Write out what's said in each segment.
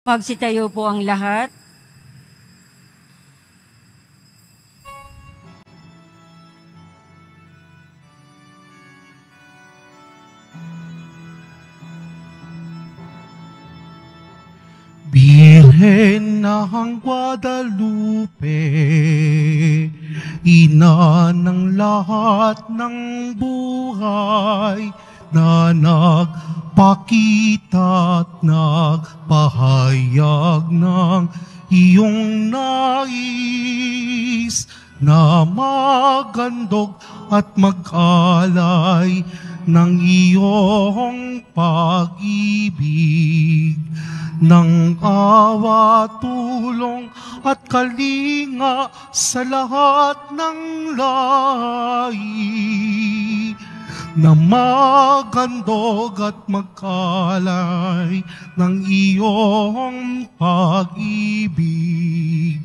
Magsitayo po ang lahat. Birhen ng Guadalupe, ina ng lahat ng buhay, na nagpakita at nagpahayag ng iyong nais na magandog at mag-alay ng iyong pag-ibig ng awa, tulong at kalinga sa lahat ng lahi na magandog at magkalay ng iyong pag-ibig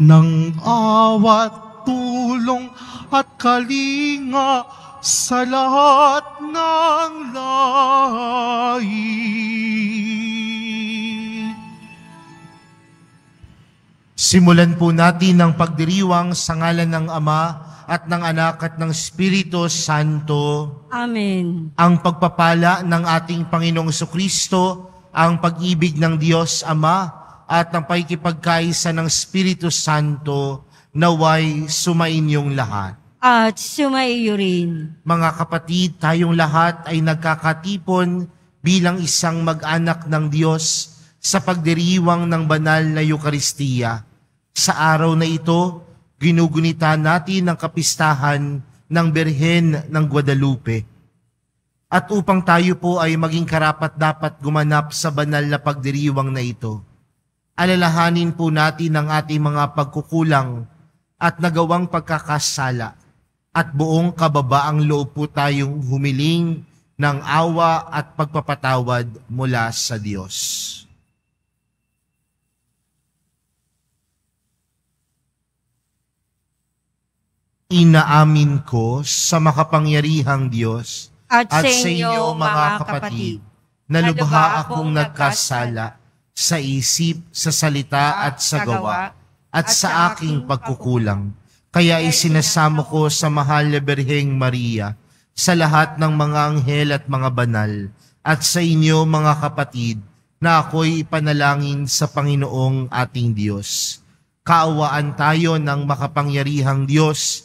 ng awat tulong at kalinga sa lahat ng lahi. Simulan po natin ang pagdiriwang sa ngalan ng Ama, at ng anak at ng Espiritu Santo. Amen. Ang pagpapala ng ating Panginoong Kristo, ang pag-ibig ng Diyos Ama, at ang pakikipagkaisa ng Espiritu Santo naway sumainyong lahat. At sumaiyo rin. Mga kapatid, tayong lahat ay nagkakatipon bilang isang mag-anak ng Diyos sa pagdiriwang ng banal na Eukaristiya. Sa araw na ito, ginugunita natin ang kapistahan ng Berhen ng Guadalupe. At upang tayo po ay maging karapat dapat gumanap sa banal na pagdiriwang na ito, alalahanin po natin ang ating mga pagkukulang at nagawang pagkakasala at buong kababaang loob po tayong humiling ng awa at pagpapatawad mula sa Diyos. inaamin ko sa makapangyarihang Diyos at, at sa inyo, mga kapatid, na lubha akong nagkasala sa isip, sa salita at sa gawa, at sa aking pagkukulang. Kaya ay sinasamo ko sa mahal na Berheng Maria, sa lahat ng mga anghel at mga banal, at sa inyo mga kapatid, na ako'y ipanalangin sa Panginoong ating Diyos. Kaawaan tayo ng makapangyarihang Diyos,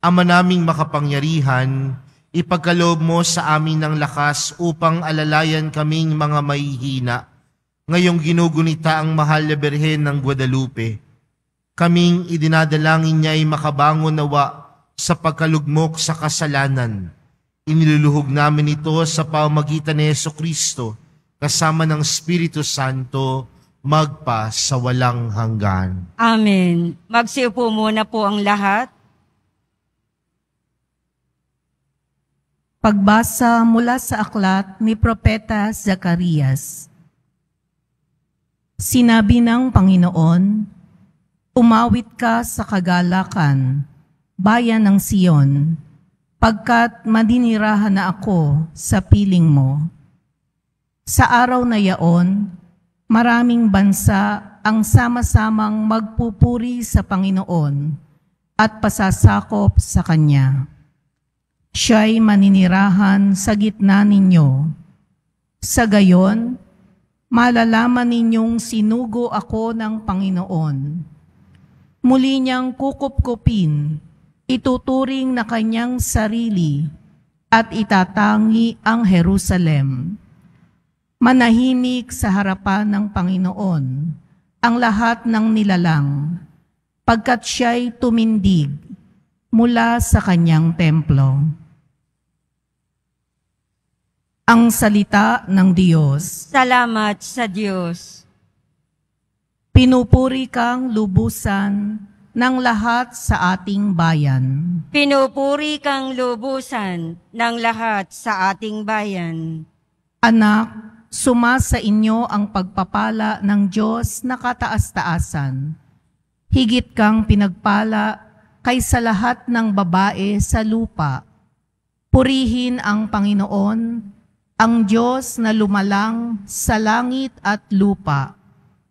Ama naming makapangyarihan, ipagkaloob mo sa amin ng lakas upang alalayan kaming mga mahihina. Ngayong ginugunita ang mahal na Berhen ng Guadalupe. Kaming idinadalangin niya ay makabangon nawa sa pagkalugmok sa kasalanan. Iniluluhog namin ito sa pamagitan ni Yeso Kristo kasama ng Espiritu Santo magpa sa walang hanggan. Amen. Magsiupo muna po ang lahat. Pagbasa mula sa aklat ni Propeta Zacarias. Sinabi ng Panginoon, Umawit ka sa kagalakan, bayan ng Sion, pagkat madinirahan na ako sa piling mo. Sa araw na yaon, maraming bansa ang sama-samang magpupuri sa Panginoon at pasasakop sa Kanya Siya'y maninirahan sa gitna ninyo. Sa gayon, malalaman ninyong sinugo ako ng Panginoon. Muli niyang kukupkupin, ituturing na kanyang sarili at itatangi ang Jerusalem. Manahimik sa harapan ng Panginoon ang lahat ng nilalang, pagkat siya'y tumindig mula sa kanyang templo. Ang salita ng Diyos. Salamat sa Diyos. Pinupuri kang lubusan ng lahat sa ating bayan. Pinupuri kang lubusan ng lahat sa ating bayan. Anak, suma sa inyo ang pagpapala ng Diyos na kataas-taasan. Higit kang pinagpala kaysa lahat ng babae sa lupa. Purihin ang Panginoon ang Diyos na lumalang sa langit at lupa.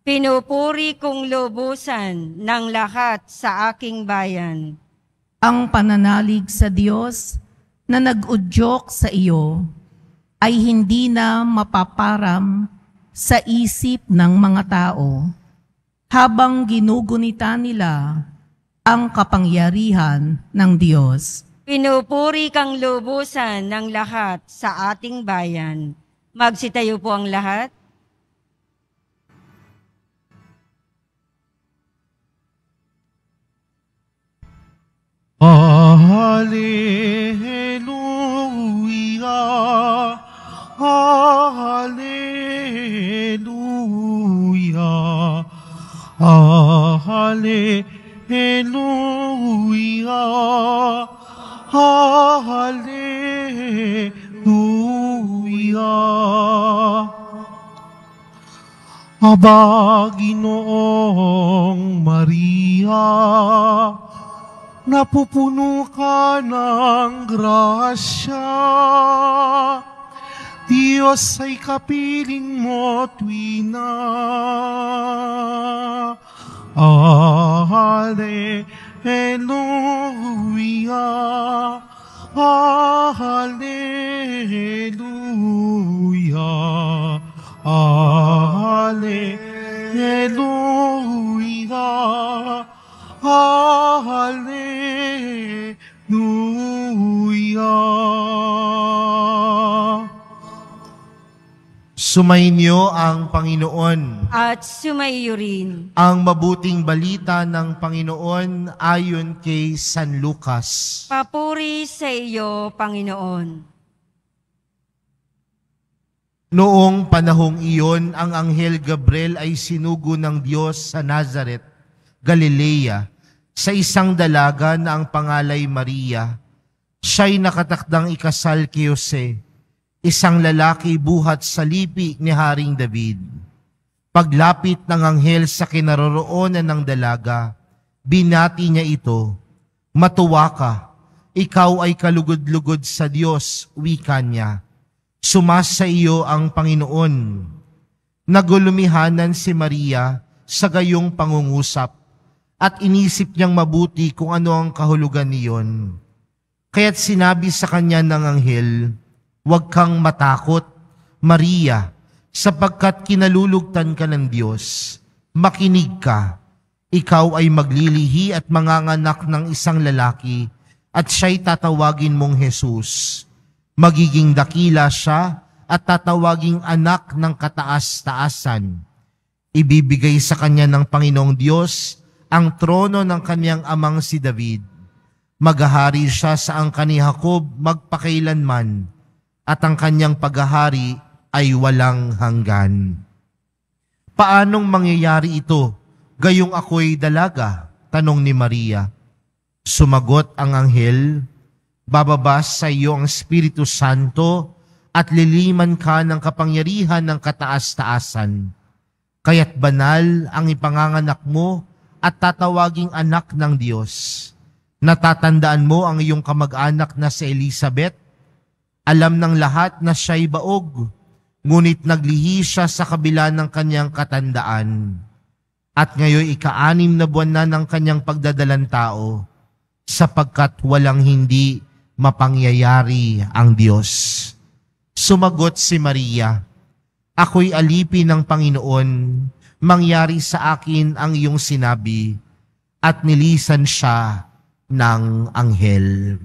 Pinupuri kong lubusan ng lahat sa aking bayan. Ang pananalig sa Diyos na nag nagudyok sa iyo ay hindi na mapaparam sa isip ng mga tao habang ginugunita nila ang kapangyarihan ng Diyos. Pinupuri kang lubusan ng lahat sa ating bayan. Magsitayo po ang lahat. Hallelujah, Hallelujah, Hallelujah. Hallelujah. Aba, Ginoong Maria, napupuno ka ng grasya. Diyos ay kapiling mo tuwina. Hallelujah. and Gloria. Hallelujah. Sumainyo ang Panginoon. At sumaiyo rin. Ang mabuting balita ng Panginoon ayon kay San Lucas. Papuri sa iyo, Panginoon. Noong panahong iyon, ang Anghel Gabriel ay sinugo ng Diyos sa Nazareth, Galilea, sa isang dalaga na ang pangalay Maria. Siya'y nakatakdang ikasal kay Jose isang lalaki buhat sa lipi ni Haring David. Paglapit ng anghel sa kinaroroonan ng dalaga, binati niya ito, Matuwa ka, ikaw ay kalugod-lugod sa Diyos, wika niya. Sumasa iyo ang Panginoon. Nagulumihanan si Maria sa gayong pangungusap at inisip niyang mabuti kung ano ang kahulugan niyon. Kaya't sinabi sa kanya ng anghel, Huwag kang matakot, Maria, sapagkat kinalulugtan ka ng Diyos. Makinig ka. Ikaw ay maglilihi at manganganak ng isang lalaki at siya'y tatawagin mong Jesus. Magiging dakila siya at tatawaging anak ng kataas-taasan. Ibibigay sa kanya ng Panginoong Diyos ang trono ng kanyang amang si David. Maghahari siya sa angka ni Jacob magpakailanman at ang kanyang paghahari ay walang hanggan. Paanong mangyayari ito? Gayong ako'y dalaga, tanong ni Maria. Sumagot ang anghel, bababa sa iyo ang Espiritu Santo at liliman ka ng kapangyarihan ng kataas-taasan. Kaya't banal ang ipanganganak mo at tatawaging anak ng Diyos. Natatandaan mo ang iyong kamag-anak na si Elizabeth alam ng lahat na siya'y baog, ngunit naglihi siya sa kabila ng kanyang katandaan. At ngayon ikaanim na buwan na ng kanyang pagdadalan tao, sapagkat walang hindi mapangyayari ang Diyos. Sumagot si Maria, Ako'y alipin ng Panginoon, mangyari sa akin ang iyong sinabi, at nilisan siya ng anghel.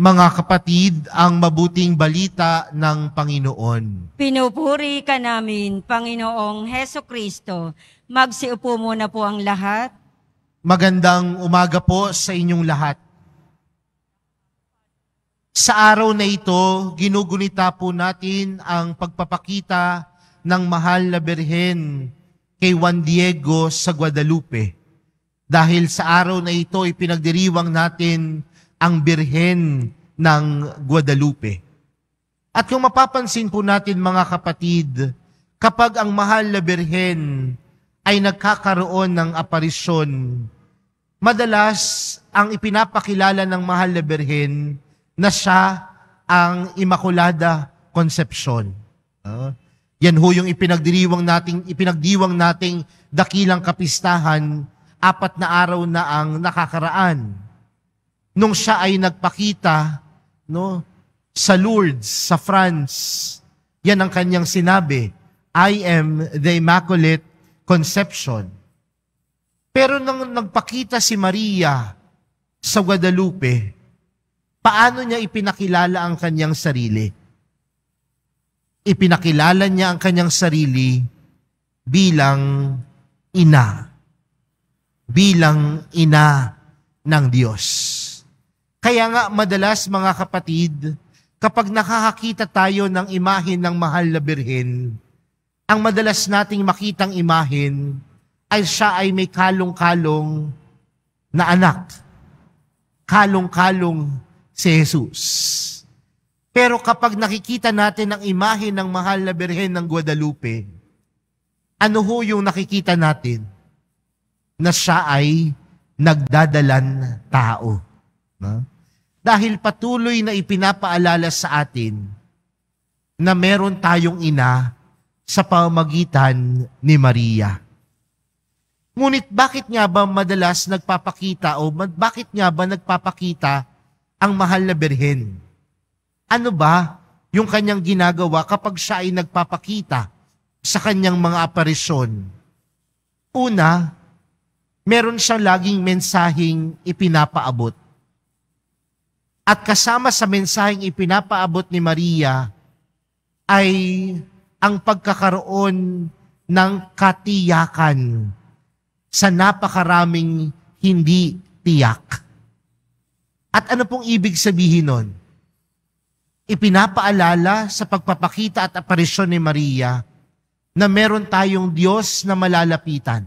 Mga kapatid, ang mabuting balita ng Panginoon. Pinupuri ka namin, Panginoong Heso Kristo. Magsiupo muna po ang lahat. Magandang umaga po sa inyong lahat. Sa araw na ito, ginugunita po natin ang pagpapakita ng mahal na Birhen kay Juan Diego sa Guadalupe. Dahil sa araw na ito, ipinagdiriwang natin ang Birhen ng Guadalupe. At kung mapapansin po natin mga kapatid, kapag ang mahal na Birhen ay nagkakaroon ng aparisyon, madalas ang ipinapakilala ng mahal na Birhen na siya ang Immaculada Concepcion. Uh, yan ho yung ipinagdiriwang nating ipinagdiwang nating dakilang kapistahan apat na araw na ang nakakaraan nung siya ay nagpakita no, sa Lourdes, sa France. Yan ang kanyang sinabi, I am the Immaculate Conception. Pero nang nagpakita si Maria sa Guadalupe, paano niya ipinakilala ang kanyang sarili? Ipinakilala niya ang kanyang sarili bilang ina. Bilang ina ng Diyos. Kaya nga madalas mga kapatid, kapag nakakakita tayo ng imahin ng mahal na birhen, ang madalas nating makitang imahin ay siya ay may kalong-kalong na anak. Kalong-kalong si Jesus. Pero kapag nakikita natin ang imahin ng mahal na birhen ng Guadalupe, ano ho yung nakikita natin? Na siya ay nagdadalan tao. No? Dahil patuloy na ipinapaalala sa atin na meron tayong ina sa pamagitan ni Maria. Ngunit bakit nga ba madalas nagpapakita o bakit nga ba nagpapakita ang mahal na birhen? Ano ba yung kanyang ginagawa kapag siya ay nagpapakita sa kanyang mga aparisyon? Una, meron siyang laging mensaheng ipinapaabot at kasama sa mensaheng ipinapaabot ni Maria ay ang pagkakaroon ng katiyakan sa napakaraming hindi tiyak. At ano pong ibig sabihin nun? Ipinapaalala sa pagpapakita at aparisyon ni Maria na meron tayong Diyos na malalapitan.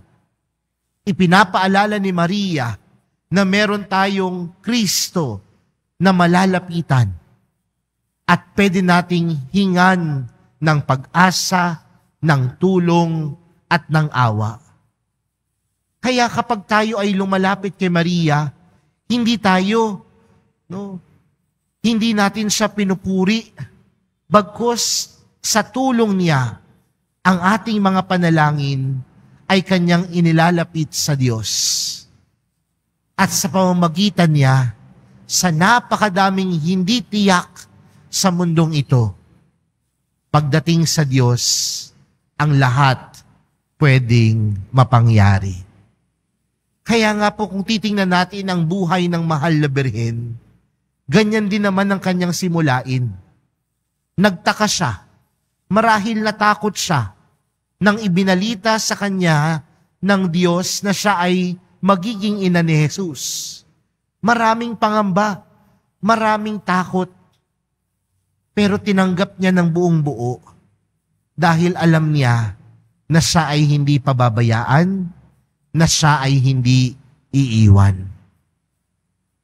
Ipinapaalala ni Maria na meron tayong Kristo na malalapitan at pwede nating hingan ng pag-asa, ng tulong, at ng awa. Kaya kapag tayo ay lumalapit kay Maria, hindi tayo, no, hindi natin siya pinupuri, bagkus sa tulong niya, ang ating mga panalangin ay kanyang inilalapit sa Diyos. At sa pamamagitan niya, sa napakadaming hindi tiyak sa mundong ito. Pagdating sa Diyos, ang lahat pwedeng mapangyari. Kaya nga po kung titingnan natin ang buhay ng mahal na birhen, ganyan din naman ang kanyang simulain. Nagtaka siya. Marahil natakot siya nang ibinalita sa kanya ng Diyos na siya ay magiging ina ni Jesus Maraming pangamba, maraming takot. Pero tinanggap niya ng buong buo dahil alam niya na siya ay hindi pababayaan, na siya ay hindi iiwan.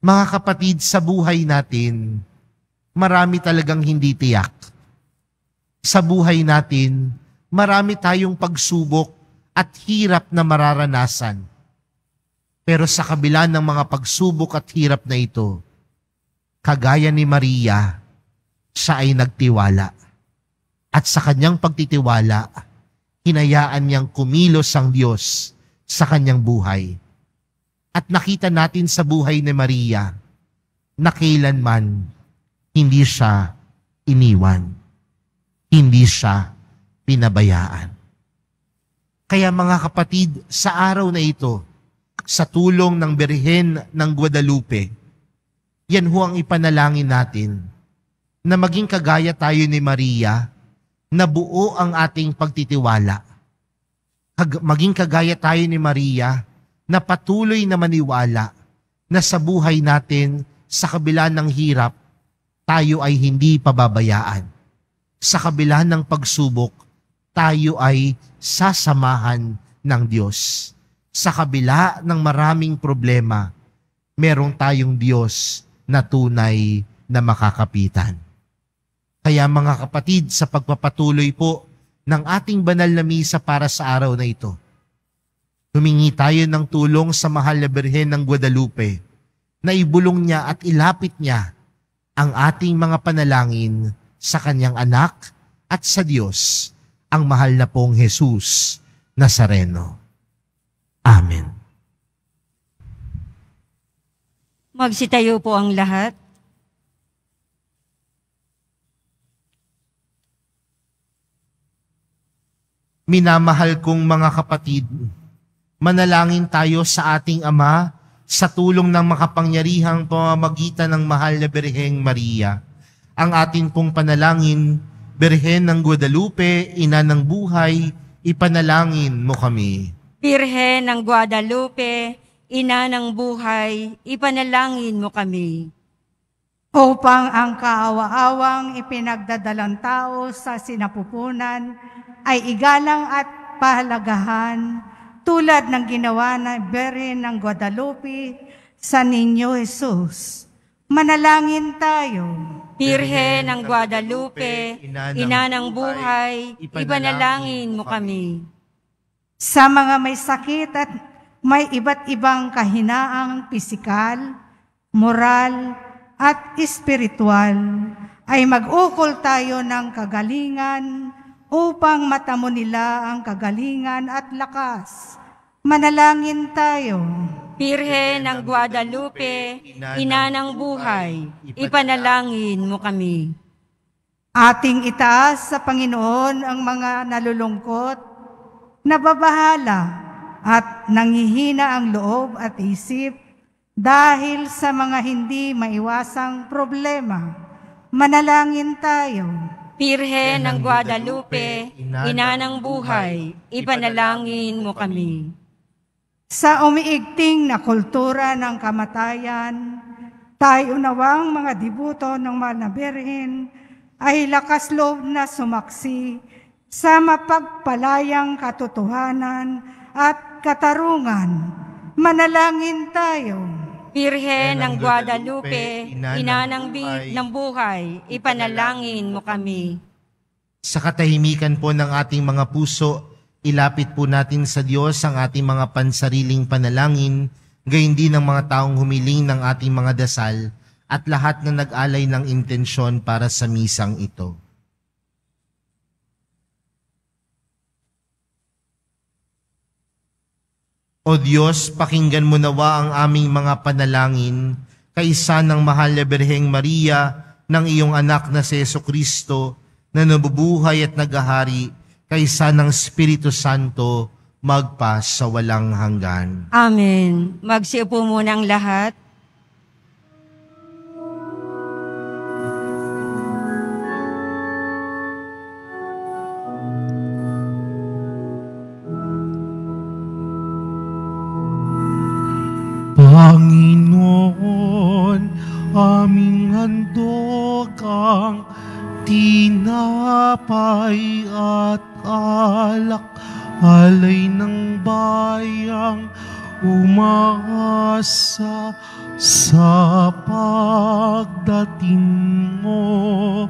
Mga kapatid, sa buhay natin, marami talagang hindi tiyak. Sa buhay natin, marami tayong pagsubok at hirap na mararanasan. Pero sa kabila ng mga pagsubok at hirap na ito, kagaya ni Maria, siya ay nagtiwala. At sa kanyang pagtitiwala, hinayaan niyang kumilos ang Diyos sa kanyang buhay. At nakita natin sa buhay ni Maria na kailanman hindi siya iniwan. Hindi siya pinabayaan. Kaya mga kapatid, sa araw na ito, sa tulong ng Birhen ng Guadalupe, yan ho ang ipanalangin natin na maging kagaya tayo ni Maria na buo ang ating pagtitiwala. maging kagaya tayo ni Maria na patuloy na maniwala na sa buhay natin sa kabila ng hirap, tayo ay hindi pababayaan. Sa kabila ng pagsubok, tayo ay sasamahan ng Diyos sa kabila ng maraming problema, merong tayong Diyos na tunay na makakapitan. Kaya mga kapatid, sa pagpapatuloy po ng ating banal na misa para sa araw na ito, humingi tayo ng tulong sa mahal na Birhen ng Guadalupe na ibulong niya at ilapit niya ang ating mga panalangin sa kanyang anak at sa Diyos, ang mahal na pong Jesus Nazareno. Amen. Magsitayo po ang lahat. Minamahal kong mga kapatid, manalangin tayo sa ating Ama sa tulong ng makapangyarihang pamamagitan ng mahal na Birheng Maria. Ang atin pong panalangin, Birhen ng Guadalupe, Ina ng Buhay, ipanalangin mo kami. Birhen ng Guadalupe, Ina ng buhay, ipanalangin mo kami. Upang ang kaawa-awang ipinagdadalang tao sa sinapupunan ay igalang at pahalagahan tulad ng ginawa ng Birhen ng Guadalupe sa ninyo, Jesus. Manalangin tayo. Birhe ng Guadalupe, Ina ng buhay, ipanalangin mo kami sa mga may sakit at may iba't ibang kahinaang pisikal, moral, at espiritual, ay mag-ukol tayo ng kagalingan upang matamo nila ang kagalingan at lakas. Manalangin tayo. Birhen ng Guadalupe, Ina ng Buhay, ipanalangin mo kami. Ating itaas sa Panginoon ang mga nalulungkot nababahala at nangihina ang loob at isip dahil sa mga hindi maiwasang problema. Manalangin tayo. Pirhe ng Guadalupe, Ina ng Buhay, ipanalangin mo kami. Sa umiigting na kultura ng kamatayan, tayo nawang mga dibuto ng Manaberhin ay lakas loob na sumaksi sa mapagpalayang katotohanan at katarungan. Manalangin tayo. Birhen ng Guadalupe, Ina ng, ng buhay, ipanalangin mo kami. Sa katahimikan po ng ating mga puso, ilapit po natin sa Diyos ang ating mga pansariling panalangin, gayon din ng mga taong humiling ng ating mga dasal at lahat na nag-alay ng intensyon para sa misang ito. O Diyos, pakinggan mo nawa ang aming mga panalangin kaisa ng mahal na Birheng Maria ng iyong anak na si Yeso Kristo na nabubuhay at nagahari kaisa ng Espiritu Santo magpa sa walang hanggan. Amen. Magsiupo muna ang lahat. handog ang tinapay at alak, alay ng bayang umaasa sa pagdating mo.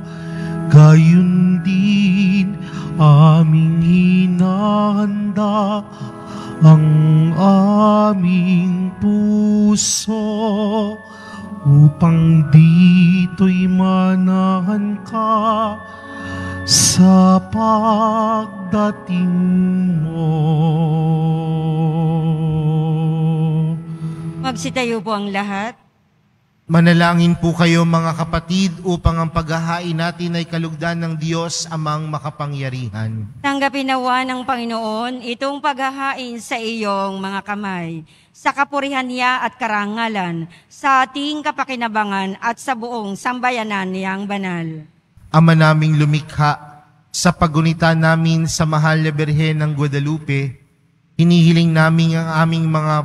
Gayon din aming hinahanda ang aming puso upang dito'y manahan ka sa pagdating mo. Magsitayo po ang lahat. Manalangin po kayo mga kapatid upang ang paghahain natin ay kalugdan ng Diyos amang makapangyarihan. Tanggapin nawa ng Panginoon itong paghahain sa iyong mga kamay, sa kapurihan niya at karangalan, sa ating kapakinabangan at sa buong sambayanan niyang banal. Ama naming lumikha, sa pagunita namin sa mahal na Berhen ng Guadalupe, hinihiling namin ang aming mga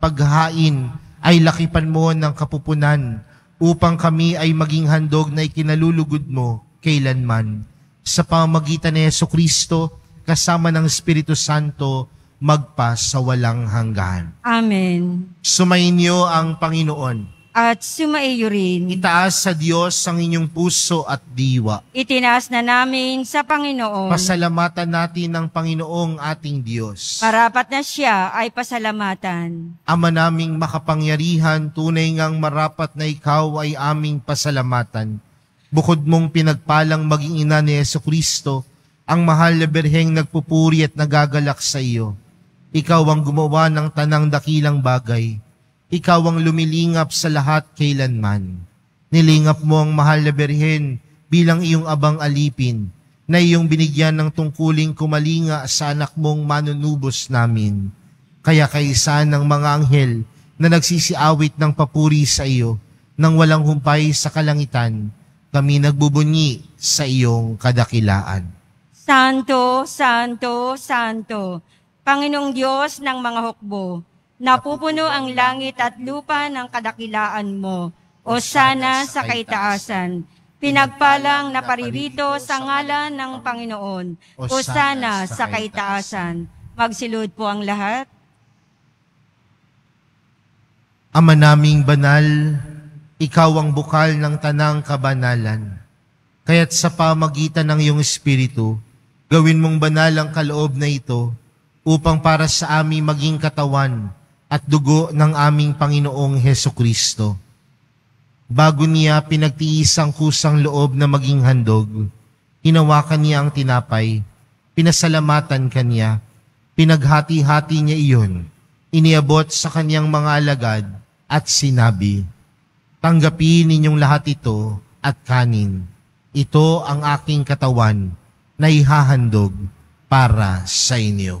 paghahain ay lakipan mo ng kapupunan upang kami ay maging handog na ikinalulugod mo kailanman. Sa pamagitan ni Yeso Kristo, kasama ng Espiritu Santo, magpa sa walang hanggan. Amen. Sumainyo ang Panginoon at sumaiyo rin. Itaas sa Diyos ang inyong puso at diwa. Itinaas na namin sa Panginoon. Pasalamatan natin ang Panginoong ating Diyos. Marapat na siya ay pasalamatan. Ama naming makapangyarihan, tunay ngang marapat na ikaw ay aming pasalamatan. Bukod mong pinagpalang maging ina ni Yeso Kristo, ang mahal na berheng nagpupuri at nagagalak sa iyo. Ikaw ang gumawa ng tanang dakilang bagay ikaw ang lumilingap sa lahat kailanman. Nilingap mo ang mahal na berhen bilang iyong abang alipin na iyong binigyan ng tungkuling kumalinga sa anak mong manunubos namin. Kaya kaisa ng mga anghel na nagsisiawit ng papuri sa iyo nang walang humpay sa kalangitan, kami nagbubunyi sa iyong kadakilaan. Santo, Santo, Santo, Panginoong Diyos ng mga hukbo, napupuno ang langit at lupa ng kadakilaan mo. O sana sa kaitaasan, pinagpalang naparirito sa ngalan ng Panginoon. O sana sa kaitaasan. Magsilod po ang lahat. Ama naming banal, ikaw ang bukal ng tanang kabanalan. Kaya't sa pamagitan ng iyong Espiritu, gawin mong banal ang kaloob na ito upang para sa amin maging katawan at dugo ng aming Panginoong Heso Kristo. Bago niya pinagtiis ang kusang loob na maging handog, hinawakan niya ang tinapay, pinasalamatan kanya, pinaghati-hati niya iyon, iniabot sa kaniyang mga alagad at sinabi, Tanggapin ninyong lahat ito at kanin. Ito ang aking katawan na ihahandog para sa inyo.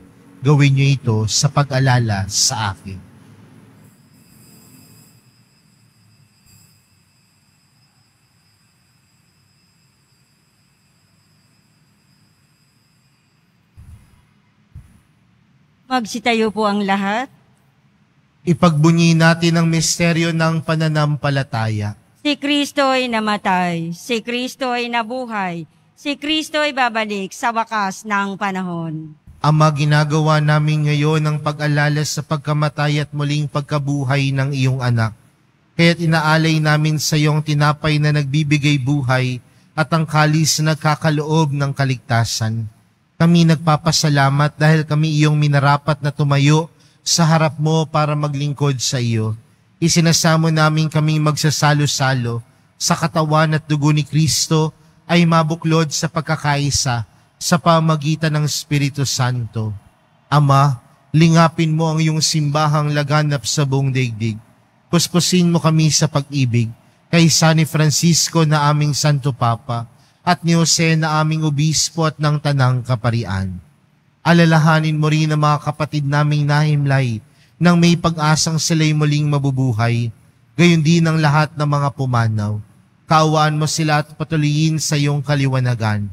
gawin niyo ito sa pag-alala sa akin. Magsitayo po ang lahat. Ipagbunyi natin ang misteryo ng pananampalataya. Si Kristo ay namatay, si Kristo ay nabuhay, si Kristo ay babalik sa wakas ng panahon. Ama, ginagawa namin ngayon ang pag-alala sa pagkamatay at muling pagkabuhay ng iyong anak. Kaya't inaalay namin sa iyong tinapay na nagbibigay buhay at ang kalis na nagkakaloob ng kaligtasan. Kami nagpapasalamat dahil kami iyong minarapat na tumayo sa harap mo para maglingkod sa iyo. Isinasamo namin kaming magsasalo-salo sa katawan at dugo ni Kristo ay mabuklod sa pagkakaisa sa pamagitan ng Espiritu Santo. Ama, lingapin mo ang iyong simbahang laganap sa buong daigdig. Puspusin mo kami sa pag-ibig kay San Francisco na aming Santo Papa at ni Jose na aming obispo at ng Tanang Kaparian. Alalahanin mo rin ang mga kapatid naming nahimlay nang may pag-asang sila'y muling mabubuhay, gayon din ang lahat ng mga pumanaw. Kaawaan mo sila at patuloyin sa iyong kaliwanagan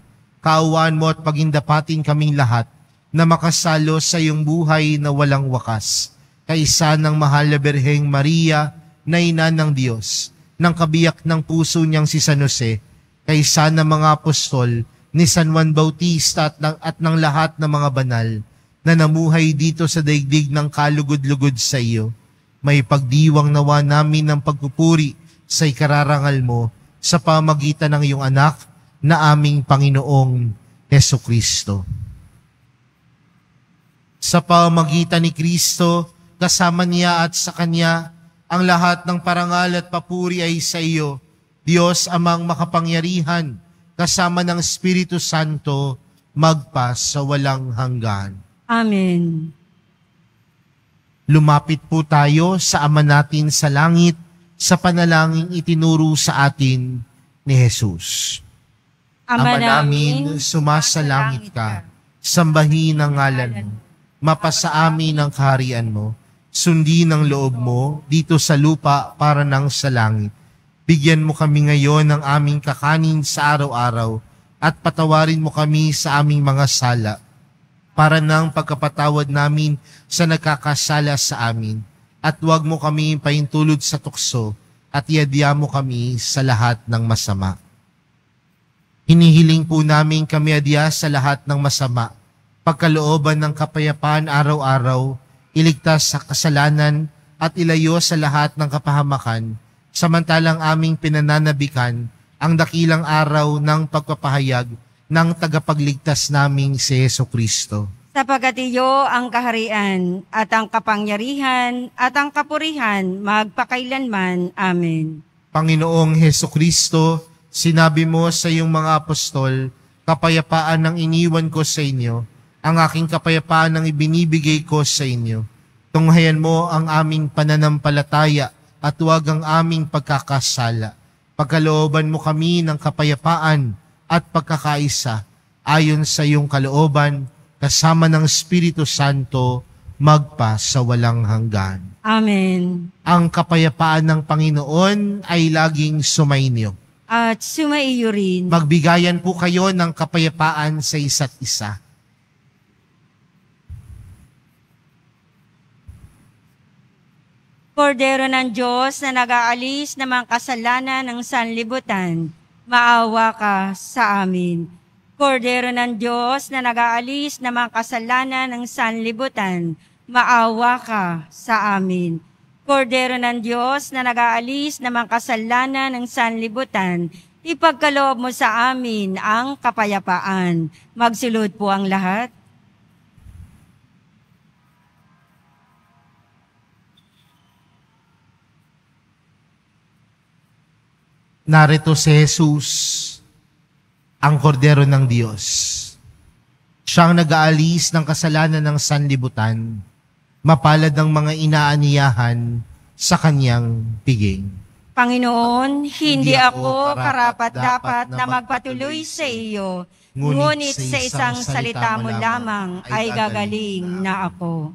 kaawaan mo at pagindapatin kaming lahat na makasalo sa iyong buhay na walang wakas. Kaisa ng mahal na Berheng Maria, na ina ng Diyos, ng kabiyak ng puso niyang si San Jose, kaisa ng mga apostol ni San Juan Bautista at ng, at ng lahat ng mga banal na namuhay dito sa daigdig ng kalugod-lugod sa iyo. May pagdiwang nawa namin ng pagpupuri sa ikararangal mo sa pamagitan ng iyong anak na aming Panginoong Heso Kristo. Sa pamagitan ni Kristo, kasama niya at sa Kanya, ang lahat ng parangal at papuri ay sa iyo, Diyos amang makapangyarihan, kasama ng Espiritu Santo, magpas sa walang hanggan. Amen. Lumapit po tayo sa Ama natin sa langit sa panalangin itinuro sa atin ni Jesus. Ama namin, sumasalangit ka. Sambahin ang ngalan mo. Mapasa amin ang kaharian mo. Sundin ang loob mo dito sa lupa para nang sa langit. Bigyan mo kami ngayon ng aming kakanin sa araw-araw at patawarin mo kami sa aming mga sala para nang pagkapatawad namin sa nagkakasala sa amin at huwag mo kami paintulod sa tukso at iadya mo kami sa lahat ng masama Hinihiling po namin kami adya sa lahat ng masama, pagkalooban ng kapayapaan araw-araw, iligtas sa kasalanan at ilayo sa lahat ng kapahamakan, samantalang aming pinananabikan ang dakilang araw ng pagpapahayag ng tagapagligtas naming si Yeso Kristo. Sapagat iyo ang kaharian at ang kapangyarihan at ang kapurihan magpakailanman. Amen. Panginoong Heso Kristo, Sinabi mo sa iyong mga apostol, kapayapaan ang iniwan ko sa inyo, ang aking kapayapaan ang ibinibigay ko sa inyo. Tunghayan mo ang aming pananampalataya at huwag ang aming pagkakasala. Pagkalooban mo kami ng kapayapaan at pagkakaisa ayon sa iyong kalooban kasama ng Espiritu Santo magpa sa walang hanggan. Amen. Ang kapayapaan ng Panginoon ay laging sumainyo at sumaiyo rin. Magbigayan po kayo ng kapayapaan sa isa't isa. Kordero ng Diyos na nag-aalis ng mga kasalanan ng sanlibutan, maawa ka sa amin. Kordero ng Diyos na nag-aalis ng mga kasalanan ng sanlibutan, maawa ka sa amin. Kordero ng Diyos na nagaalis ng mga kasalanan ng sanlibutan, ipagkaloob mo sa amin ang kapayapaan. Magsulod po ang lahat. Narito si Jesus, ang kordero ng Diyos. Siyang nag-aalis ng kasalanan ng sanlibutan mapalad ng mga inaaniyahan sa kanyang piging. Panginoon, hindi ako karapat-dapat na magpatuloy sa iyo, ngunit sa isang salita mo lamang ay gagaling na ako.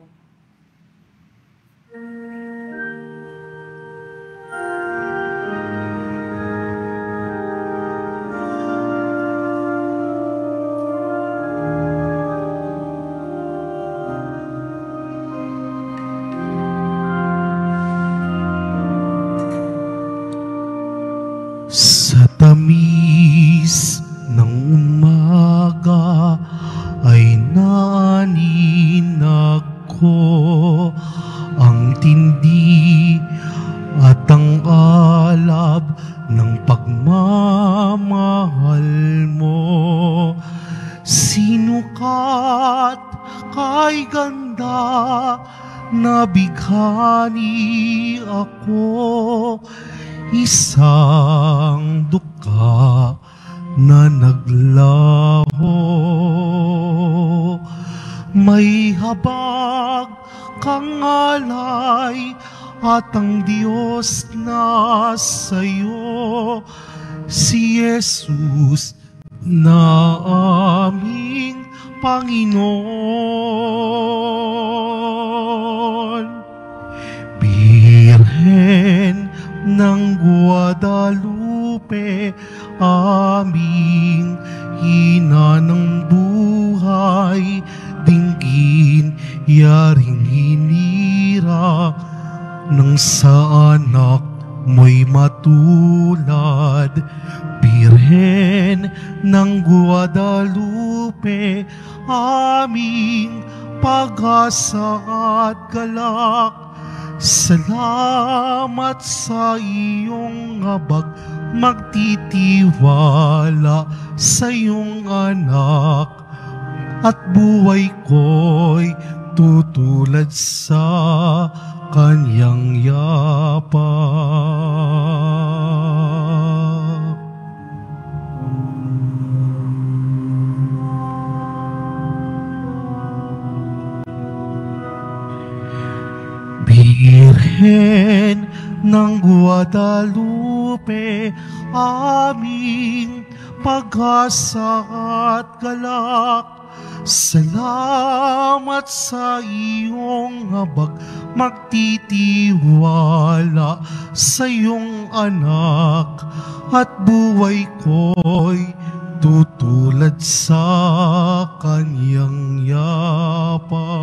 何泣こう ng Guadalupe, aming pag-asa at galak. Salamat sa iyong abag, magtitiwala sa iyong anak. At buhay ko'y tutulad sa kanyang yapa. Birhen ng Guadalupe, aming pag-asa at galak. Salamat sa iyong habag, magtitiwala sa iyong anak at buhay ko'y tutulad sa kanyang yapa.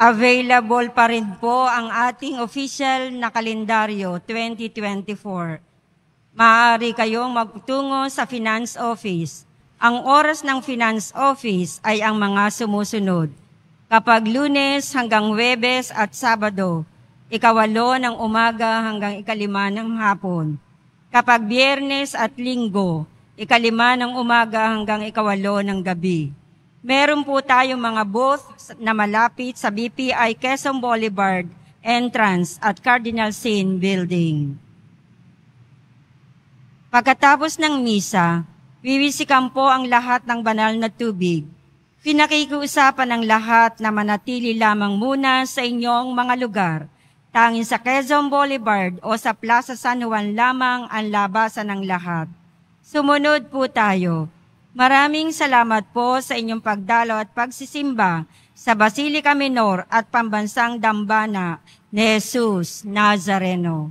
Available pa rin po ang ating official na kalendaryo 2024. Maaari kayong magtungo sa Finance Office. Ang oras ng Finance Office ay ang mga sumusunod. Kapag lunes hanggang webes at sabado, ikawalo ng umaga hanggang ikalima ng hapon. Kapag biyernes at linggo, ikalima ng umaga hanggang ikawalo ng gabi. Meron po tayong mga booth na malapit sa BPI Quezon Boulevard entrance at Cardinal Sin Building. Pagkatapos ng misa, wiwisikan po ang lahat ng banal na tubig. Pinakikiusapan ang lahat na manatili lamang muna sa inyong mga lugar, tanging sa Quezon Boulevard o sa Plaza San Juan lamang ang labasan ng lahat. Sumunod po tayo Maraming salamat po sa inyong pagdalo at pagsisimba sa Basilica Minor at Pambansang Dambana ni Jesus Nazareno.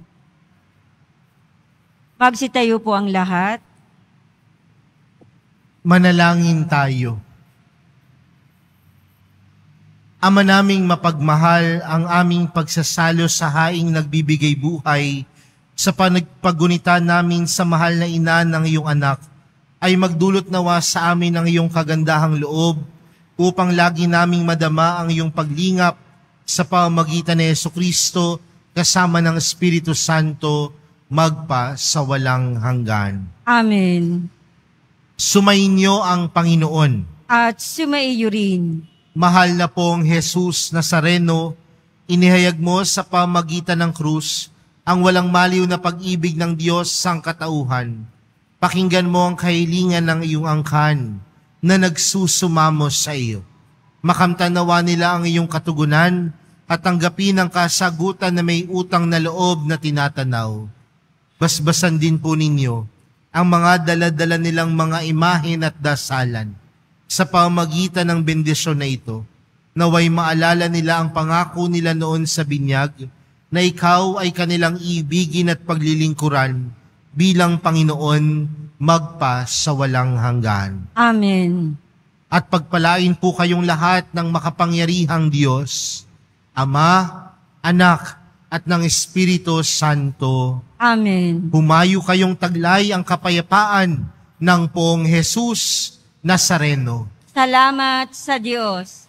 Magsitayo po ang lahat. Manalangin tayo. Ama naming mapagmahal ang aming pagsasalo sa haing nagbibigay buhay sa panagpagunita namin sa mahal na ina ng iyong anak ay magdulot nawa sa amin ng iyong kagandahang loob upang lagi naming madama ang iyong paglingap sa pamagitan ni Yeso Kristo kasama ng Espiritu Santo magpa sa walang hanggan. Amen. Sumainyo ang Panginoon. At sumaiyo rin. Mahal na pong Jesus Nazareno, inihayag mo sa pamagitan ng krus ang walang maliw na pag-ibig ng Diyos sa katauhan Pakinggan mo ang kahilingan ng iyong angkan na nagsusumamo sa iyo. Makamtanawa nila ang iyong katugunan at tanggapin ang kasagutan na may utang na loob na tinatanaw. Basbasan din po ninyo ang mga daladala nilang mga imahin at dasalan sa pamagitan ng bendisyon na ito naway maalala nila ang pangako nila noon sa binyag na ikaw ay kanilang ibigin at paglilingkuran bilang Panginoon magpa sa walang hanggan. Amen. At pagpalain po kayong lahat ng makapangyarihang Diyos, Ama, Anak, at ng Espiritu Santo. Amen. Humayo kayong taglay ang kapayapaan ng poong Jesus Nazareno. Salamat sa Diyos.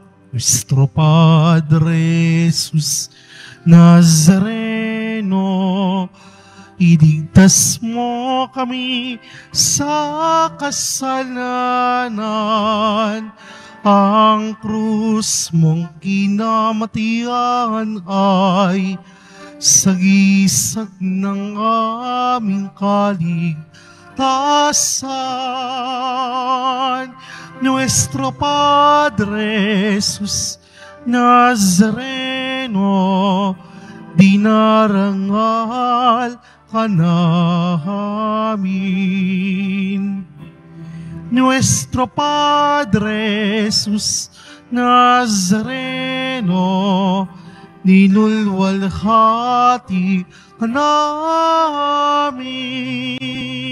Nuestro Padre Jesús Nazareno, idigtas mo kami sa kasalanan. Ang krus mong kinamatian ay sagisag ng aming kaligtasan pasan nuestro Padre Jesus Nazareno, dinarangal ka namin. Nuestro Padre Jesus Nazareno, ninulwalhati ka namin.